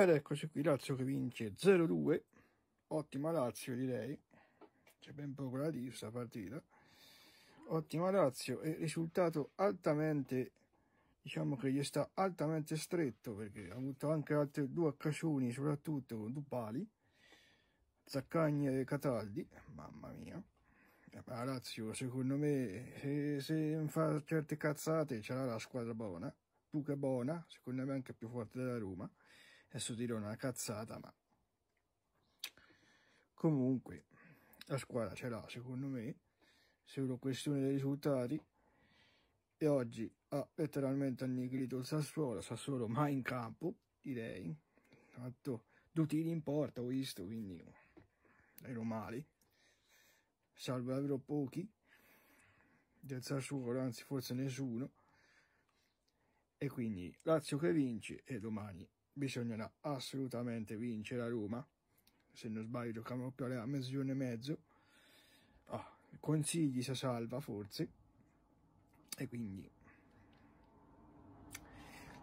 Ed eccoci qui, Lazio che vince 0-2, ottima Lazio direi, c'è ben poco da dire questa partita, ottima Lazio e risultato altamente, diciamo che gli sta altamente stretto perché ha avuto anche altre due occasioni, soprattutto con Dupali, Zaccagni e Cataldi, mamma mia. Eh, la Lazio, secondo me, se, se fa certe cazzate, ce l'ha la squadra buona, più che buona, secondo me anche più forte della Roma. Adesso dirò una cazzata, ma comunque la squadra ce l'ha, secondo me, solo questione dei risultati. E oggi ha letteralmente annichilito il Sassuolo, Sassuolo mai in campo, direi. Ha fatto due tiri in porta, ho visto, quindi ero male. Salvo davvero pochi del Sassuolo, anzi forse nessuno. E quindi Lazio che vince e domani bisognerà assolutamente vincere a Roma se non sbaglio giochiamo più alle a mezzogiorno e mezzo ah, consigli si salva forse e quindi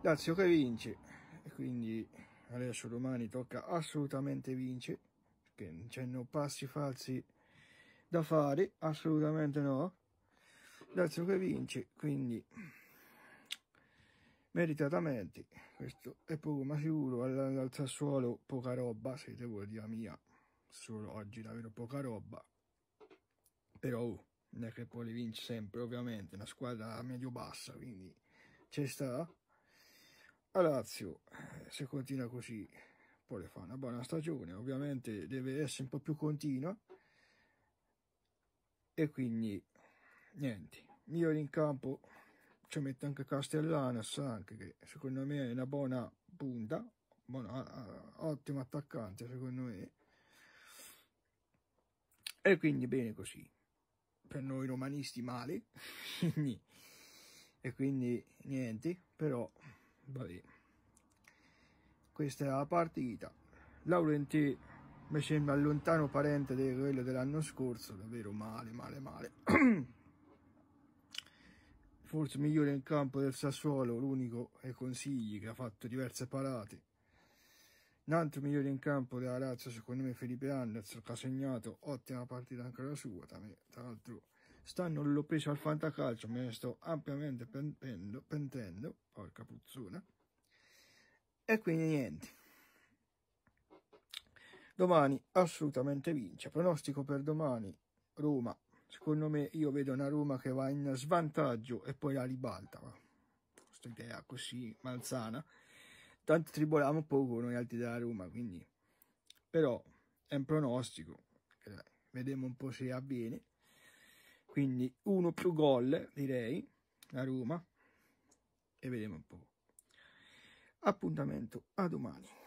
Lazio che vince e quindi adesso domani tocca assolutamente vincere perché cioè, non passi falsi da fare assolutamente no Lazio che vince quindi meritatamente questo è poco ma sicuro al, al Sassuolo poca roba siete voi di mia solo oggi davvero poca roba però oh, non è che poi le vince sempre ovviamente una squadra medio bassa quindi c'è sta a Lazio eh, se continua così poi le fa una buona stagione ovviamente deve essere un po' più continua e quindi niente migliori in campo ci mette anche Castellanos, anche che secondo me è una buona punta, buona, ottimo attaccante secondo me. E quindi bene così. Per noi romanisti male. e quindi niente, però vabbè. Questa è la partita. Laurenti mi sembra lontano parente di quello dell'anno scorso, davvero male, male, male. forse migliore in campo del Sassuolo, l'unico è Consigli che ha fatto diverse parate. Un altro migliore in campo della razza, secondo me, Felipe Anderson, che ha segnato ottima partita anche la sua. Tra l'altro, stanno l'ho preso al fantacalcio, me ne sto ampiamente pentendo, pentendo porca puzzona. E quindi niente. Domani assolutamente vince. Pronostico per domani Roma secondo me io vedo una Roma che va in svantaggio e poi la ribalta questa idea così malsana tanto triboliamo poco noi altri della Roma quindi però è un pronostico eh, vediamo un po' se avviene quindi uno più gol direi la Roma e vediamo un po' appuntamento a domani